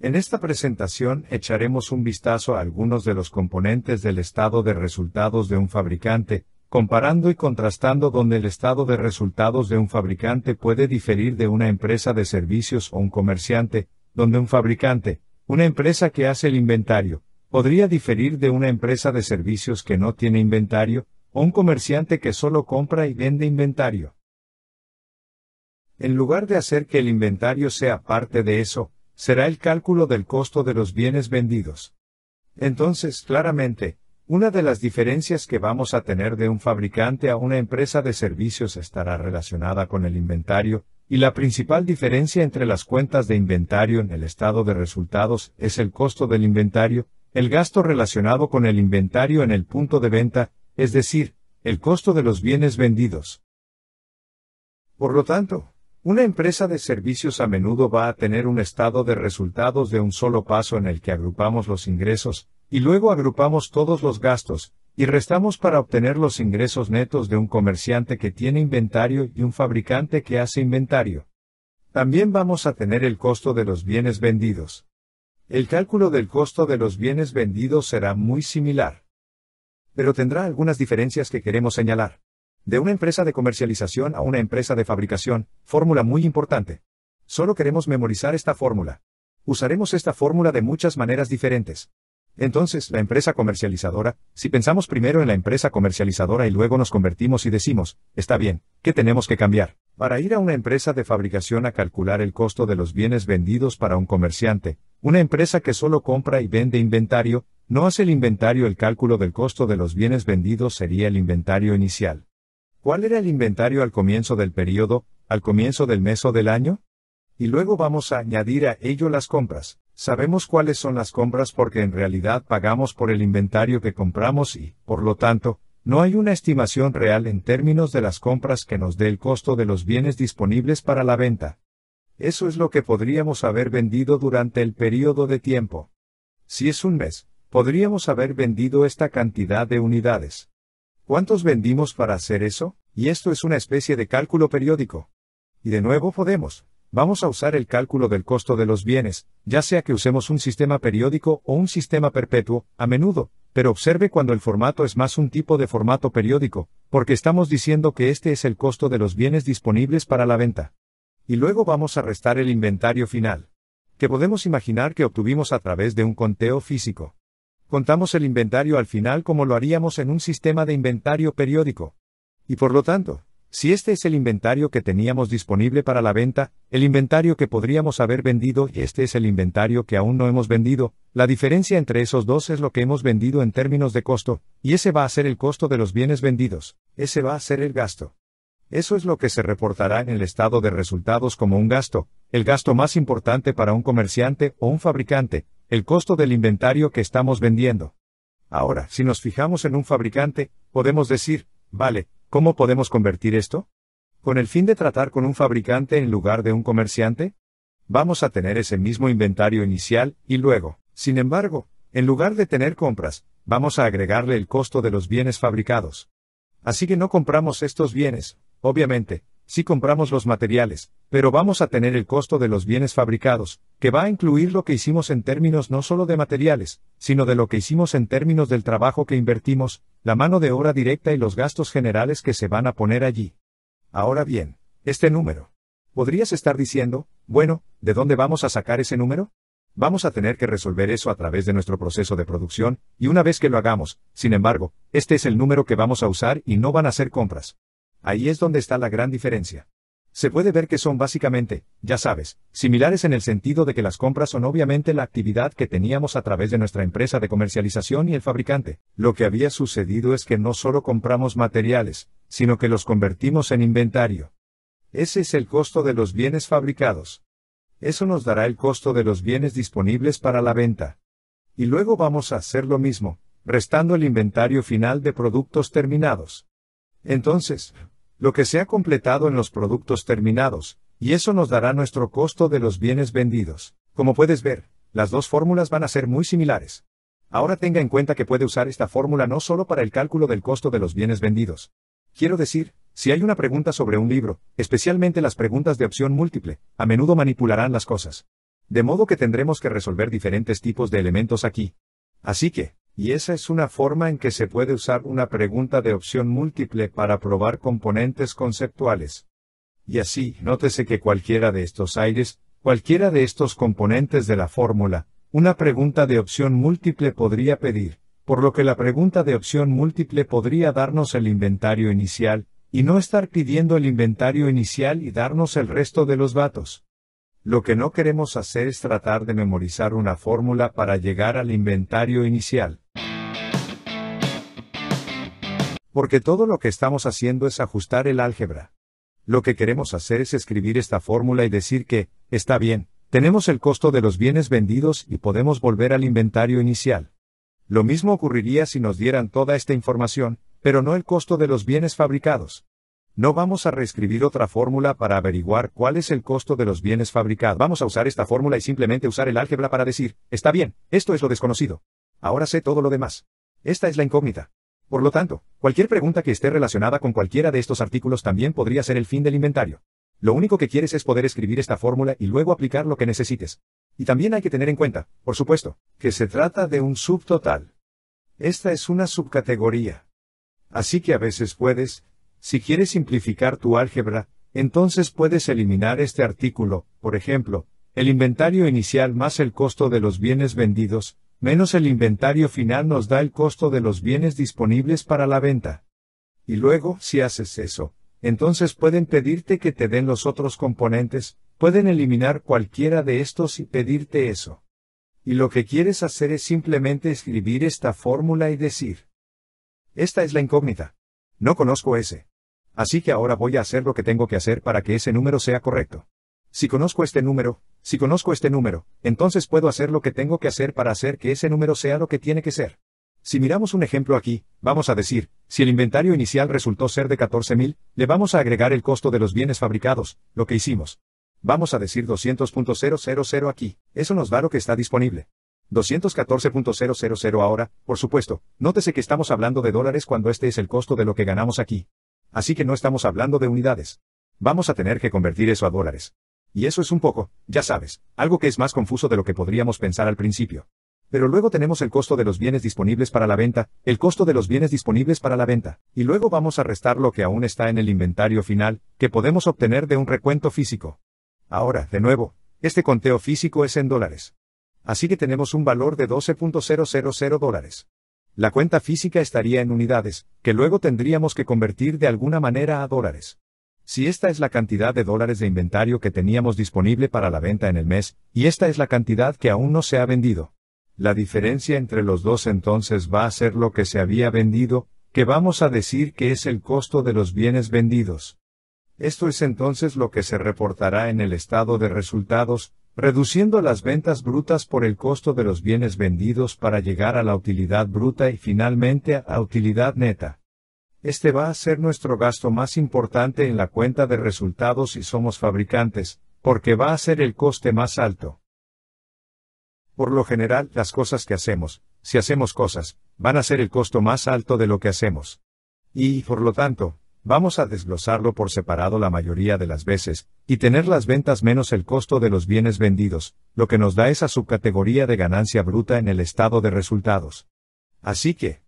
En esta presentación echaremos un vistazo a algunos de los componentes del estado de resultados de un fabricante, comparando y contrastando donde el estado de resultados de un fabricante puede diferir de una empresa de servicios o un comerciante, donde un fabricante, una empresa que hace el inventario, podría diferir de una empresa de servicios que no tiene inventario, o un comerciante que solo compra y vende inventario. En lugar de hacer que el inventario sea parte de eso, será el cálculo del costo de los bienes vendidos. Entonces, claramente, una de las diferencias que vamos a tener de un fabricante a una empresa de servicios estará relacionada con el inventario, y la principal diferencia entre las cuentas de inventario en el estado de resultados es el costo del inventario, el gasto relacionado con el inventario en el punto de venta, es decir, el costo de los bienes vendidos. Por lo tanto, una empresa de servicios a menudo va a tener un estado de resultados de un solo paso en el que agrupamos los ingresos, y luego agrupamos todos los gastos, y restamos para obtener los ingresos netos de un comerciante que tiene inventario y un fabricante que hace inventario. También vamos a tener el costo de los bienes vendidos. El cálculo del costo de los bienes vendidos será muy similar. Pero tendrá algunas diferencias que queremos señalar. De una empresa de comercialización a una empresa de fabricación, fórmula muy importante. Solo queremos memorizar esta fórmula. Usaremos esta fórmula de muchas maneras diferentes. Entonces, la empresa comercializadora, si pensamos primero en la empresa comercializadora y luego nos convertimos y decimos, está bien, ¿qué tenemos que cambiar? Para ir a una empresa de fabricación a calcular el costo de los bienes vendidos para un comerciante, una empresa que solo compra y vende inventario, no hace el inventario el cálculo del costo de los bienes vendidos sería el inventario inicial. ¿Cuál era el inventario al comienzo del periodo, al comienzo del mes o del año? Y luego vamos a añadir a ello las compras. Sabemos cuáles son las compras porque en realidad pagamos por el inventario que compramos y, por lo tanto, no hay una estimación real en términos de las compras que nos dé el costo de los bienes disponibles para la venta. Eso es lo que podríamos haber vendido durante el periodo de tiempo. Si es un mes, podríamos haber vendido esta cantidad de unidades. ¿Cuántos vendimos para hacer eso? Y esto es una especie de cálculo periódico. Y de nuevo podemos. Vamos a usar el cálculo del costo de los bienes, ya sea que usemos un sistema periódico o un sistema perpetuo, a menudo, pero observe cuando el formato es más un tipo de formato periódico, porque estamos diciendo que este es el costo de los bienes disponibles para la venta. Y luego vamos a restar el inventario final, que podemos imaginar que obtuvimos a través de un conteo físico. Contamos el inventario al final como lo haríamos en un sistema de inventario periódico. Y por lo tanto, si este es el inventario que teníamos disponible para la venta, el inventario que podríamos haber vendido y este es el inventario que aún no hemos vendido, la diferencia entre esos dos es lo que hemos vendido en términos de costo, y ese va a ser el costo de los bienes vendidos, ese va a ser el gasto. Eso es lo que se reportará en el estado de resultados como un gasto, el gasto más importante para un comerciante o un fabricante, el costo del inventario que estamos vendiendo. Ahora, si nos fijamos en un fabricante, podemos decir, vale, ¿cómo podemos convertir esto? ¿Con el fin de tratar con un fabricante en lugar de un comerciante? Vamos a tener ese mismo inventario inicial, y luego, sin embargo, en lugar de tener compras, vamos a agregarle el costo de los bienes fabricados. Así que no compramos estos bienes, obviamente, si compramos los materiales, pero vamos a tener el costo de los bienes fabricados, que va a incluir lo que hicimos en términos no solo de materiales, sino de lo que hicimos en términos del trabajo que invertimos, la mano de obra directa y los gastos generales que se van a poner allí. Ahora bien, este número. Podrías estar diciendo, bueno, ¿de dónde vamos a sacar ese número? Vamos a tener que resolver eso a través de nuestro proceso de producción, y una vez que lo hagamos, sin embargo, este es el número que vamos a usar y no van a ser compras. Ahí es donde está la gran diferencia. Se puede ver que son básicamente, ya sabes, similares en el sentido de que las compras son obviamente la actividad que teníamos a través de nuestra empresa de comercialización y el fabricante. Lo que había sucedido es que no solo compramos materiales, sino que los convertimos en inventario. Ese es el costo de los bienes fabricados. Eso nos dará el costo de los bienes disponibles para la venta. Y luego vamos a hacer lo mismo, restando el inventario final de productos terminados. Entonces, lo que se ha completado en los productos terminados, y eso nos dará nuestro costo de los bienes vendidos. Como puedes ver, las dos fórmulas van a ser muy similares. Ahora tenga en cuenta que puede usar esta fórmula no solo para el cálculo del costo de los bienes vendidos. Quiero decir, si hay una pregunta sobre un libro, especialmente las preguntas de opción múltiple, a menudo manipularán las cosas. De modo que tendremos que resolver diferentes tipos de elementos aquí. Así que, y esa es una forma en que se puede usar una pregunta de opción múltiple para probar componentes conceptuales. Y así, nótese que cualquiera de estos aires, cualquiera de estos componentes de la fórmula, una pregunta de opción múltiple podría pedir, por lo que la pregunta de opción múltiple podría darnos el inventario inicial, y no estar pidiendo el inventario inicial y darnos el resto de los datos. Lo que no queremos hacer es tratar de memorizar una fórmula para llegar al inventario inicial. Porque todo lo que estamos haciendo es ajustar el álgebra. Lo que queremos hacer es escribir esta fórmula y decir que, está bien, tenemos el costo de los bienes vendidos y podemos volver al inventario inicial. Lo mismo ocurriría si nos dieran toda esta información, pero no el costo de los bienes fabricados. No vamos a reescribir otra fórmula para averiguar cuál es el costo de los bienes fabricados. Vamos a usar esta fórmula y simplemente usar el álgebra para decir, está bien, esto es lo desconocido. Ahora sé todo lo demás. Esta es la incógnita. Por lo tanto, cualquier pregunta que esté relacionada con cualquiera de estos artículos también podría ser el fin del inventario. Lo único que quieres es poder escribir esta fórmula y luego aplicar lo que necesites. Y también hay que tener en cuenta, por supuesto, que se trata de un subtotal. Esta es una subcategoría. Así que a veces puedes, si quieres simplificar tu álgebra, entonces puedes eliminar este artículo, por ejemplo, el inventario inicial más el costo de los bienes vendidos, menos el inventario final nos da el costo de los bienes disponibles para la venta. Y luego, si haces eso, entonces pueden pedirte que te den los otros componentes, pueden eliminar cualquiera de estos y pedirte eso. Y lo que quieres hacer es simplemente escribir esta fórmula y decir, esta es la incógnita. No conozco ese. Así que ahora voy a hacer lo que tengo que hacer para que ese número sea correcto. Si conozco este número, si conozco este número, entonces puedo hacer lo que tengo que hacer para hacer que ese número sea lo que tiene que ser. Si miramos un ejemplo aquí, vamos a decir, si el inventario inicial resultó ser de 14.000, le vamos a agregar el costo de los bienes fabricados, lo que hicimos. Vamos a decir 200.000 aquí, eso nos da lo que está disponible. 214.000 ahora, por supuesto, nótese que estamos hablando de dólares cuando este es el costo de lo que ganamos aquí. Así que no estamos hablando de unidades. Vamos a tener que convertir eso a dólares. Y eso es un poco, ya sabes, algo que es más confuso de lo que podríamos pensar al principio. Pero luego tenemos el costo de los bienes disponibles para la venta, el costo de los bienes disponibles para la venta, y luego vamos a restar lo que aún está en el inventario final, que podemos obtener de un recuento físico. Ahora, de nuevo, este conteo físico es en dólares. Así que tenemos un valor de 12.000 dólares. La cuenta física estaría en unidades, que luego tendríamos que convertir de alguna manera a dólares. Si esta es la cantidad de dólares de inventario que teníamos disponible para la venta en el mes, y esta es la cantidad que aún no se ha vendido. La diferencia entre los dos entonces va a ser lo que se había vendido, que vamos a decir que es el costo de los bienes vendidos. Esto es entonces lo que se reportará en el estado de resultados, reduciendo las ventas brutas por el costo de los bienes vendidos para llegar a la utilidad bruta y finalmente a utilidad neta. Este va a ser nuestro gasto más importante en la cuenta de resultados si somos fabricantes, porque va a ser el coste más alto. Por lo general, las cosas que hacemos, si hacemos cosas, van a ser el costo más alto de lo que hacemos. Y, por lo tanto, vamos a desglosarlo por separado la mayoría de las veces, y tener las ventas menos el costo de los bienes vendidos, lo que nos da esa subcategoría de ganancia bruta en el estado de resultados. Así que,